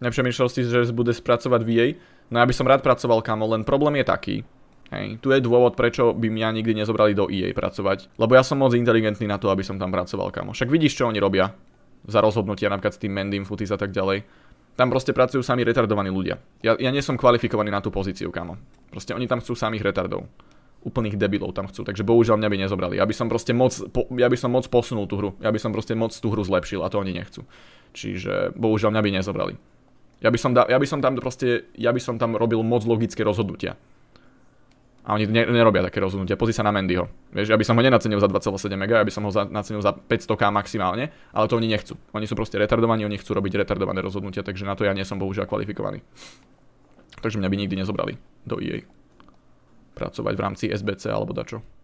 nepřemýšľal si, že bude spracovať VA? No ja by som rád pracoval, kamo, len problém je taký. Hej, tu je dôvod, prečo by mňa nikdy nezobrali do EA pracovať. Lebo ja som moc inteligentný na to, aby som tam pracoval, kamo. Však vidíš, čo oni robia. Za rozhodnutia, napríklad s tým Mendym, Futis a tak ďalej. Tam proste pracujú sami retardovaní ľudia. Ja, ja nie som kvalifikovaný na tú pozíciu, kamo. Proste oni tam chcú samých retardov úplných debilov tam chcú, takže bohužiaľ mňa by nezobrali. Ja by som proste moc, po, ja by som moc posunul tú hru, ja by som proste moc tú hru zlepšil a to oni nechcú. Čiže bohužiaľ mňa by nezobrali. Ja by som, da, ja by som tam proste, ja by som tam robil moc logické rozhodnutia. A oni ne, nerobia také rozhodnutia. Pozri sa na Mendyho. Vieš, ja by som ho nenacenil za 2,7 mega, ja by som ho za, nacenil za 500k maximálne, ale to oni nechcú. Oni sú proste retardovaní, oni chcú robiť retardované rozhodnutia, takže na to ja nie som bohužiaľ kvalifikovaný. Takže mňa by nikdy nezobrali do EA. Pracovať v rámci SBC alebo dačo.